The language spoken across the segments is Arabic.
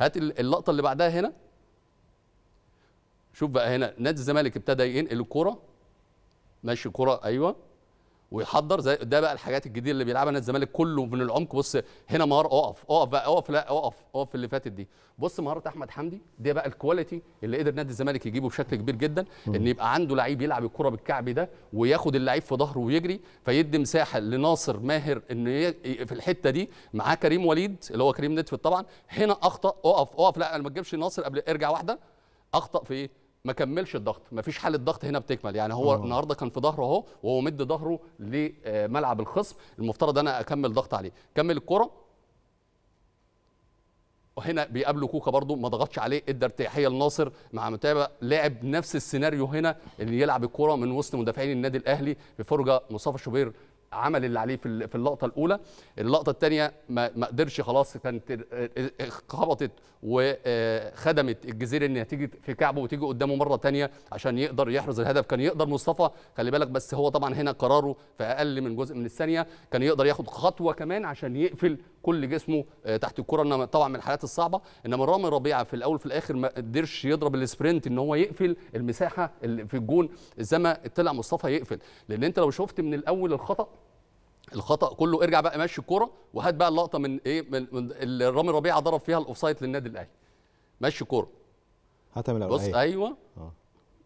هات اللقطه اللي بعدها هنا شوف بقى هنا نادي الزمالك ابتدى ينقل الكره ماشي كره ايوه ويحضر زي ده بقى الحاجات الجديده اللي بيلعبها نادي الزمالك كله من العمق بص هنا مهاره اقف اقف بقى اقف لا اقف اقف اللي فاتت دي بص مهاره احمد حمدي دي بقى الكواليتي اللي قدر نادي الزمالك يجيبه بشكل كبير جدا ان يبقى عنده لعيب يلعب الكره بالكعب ده وياخد اللعيب في ظهره ويجري فيدي مساحه لناصر ماهر ان في الحته دي معاه كريم وليد اللي هو كريم نتفت طبعا هنا اخطا اقف اقف لا ما تجيبش ناصر قبل ارجع واحده اخطا في ايه ما كملش الضغط ما فيش حاله ضغط هنا بتكمل يعني هو أوه. النهارده كان في ظهره اهو وهو مد ظهره لملعب الخصم المفترض انا اكمل ضغط عليه كمل الكره وهنا بيقابله كوكا برضو ما ضغطش عليه ادى ارتياحيه لناصر مع متابع لعب نفس السيناريو هنا اللي يلعب الكره من وسط مدافعين النادي الاهلي بفرجه مصطفى شوبير عمل اللي عليه في اللقطه الاولى اللقطه الثانيه ما قدرش خلاص كانت خبطت وخدمت الجزيره ان تيجي في كعبه وتيجي قدامه مره ثانيه عشان يقدر يحرز الهدف كان يقدر مصطفى خلي بالك بس هو طبعا هنا قراره في اقل من جزء من الثانيه كان يقدر ياخد خطوه كمان عشان يقفل كل جسمه آه، تحت الكره انما طبعا من الحالات الصعبه انما رامي ربيعه في الاول في الاخر ما قدرش يضرب السبرنت ان هو يقفل المساحه اللي في الجون زي ما طلع مصطفى يقفل لان انت لو شفت من الاول الخطا الخطا كله ارجع بقى ماشي الكوره وهات بقى اللقطه من ايه من, من اللي رامي ربيعه ضرب فيها الاوفسايد للنادي الاهلي ماشي الكوره هاتها من بص أيوه. ايوه آه.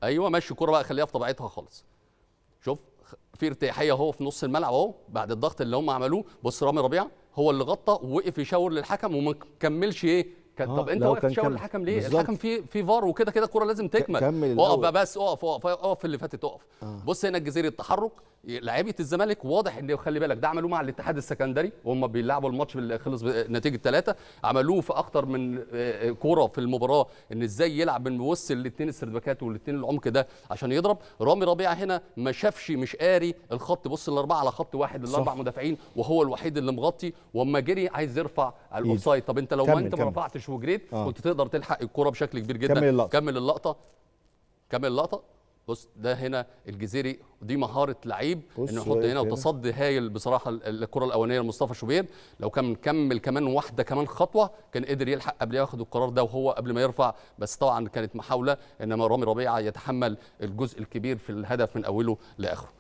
ايوه ماشي الكوره بقى خليها في طبيعتها خالص شوف في ارتياحيه اهو في نص الملعب اهو بعد الضغط اللي هم عملوه بص رامي ربيعه هو اللي غطى ووقف يشاور للحكم وما كملش ايه كان آه طب انت واقف تشاور للحكم ليه بالزبط. الحكم في في فار وكده كده الكوره لازم تكمل اقف بس اقف اقف اقف اللي فاتت اقف آه. بص هنا الجزيري التحرك لعيبه الزمالك واضح ان خلي بالك ده عملوه مع الاتحاد السكندري وهم بيلعبوا الماتش اللي خلص نتيجه ثلاثه عملوه في اكتر من آه، آه، كوره في المباراه ان ازاي يلعب من وسط الاثنين السردباكات والاثنين العمق ده عشان يضرب رامي ربيعه هنا ما شافش مش قاري الخط بص الاربعه على خط واحد الاربع مدافعين وهو الوحيد اللي مغطي واما جري عايز يرفع الاوفسايد طب انت لو ما انت ما رفعتش وجريت آه. كنت تقدر تلحق الكوره بشكل كبير جدا كمل اللقطه كمل اللقطه, كمل اللقطة. بص ده هنا الجزيري ودي مهاره لعيب انه يحط هنا وتصدي هايل بصراحه الكره الاولانيه لمصطفى شوبير لو كان مكمل كمان واحده كمان خطوه كان قدر يلحق قبل ياخد القرار ده وهو قبل ما يرفع بس طبعا كانت محاوله انما رامي ربيعه يتحمل الجزء الكبير في الهدف من اوله لاخره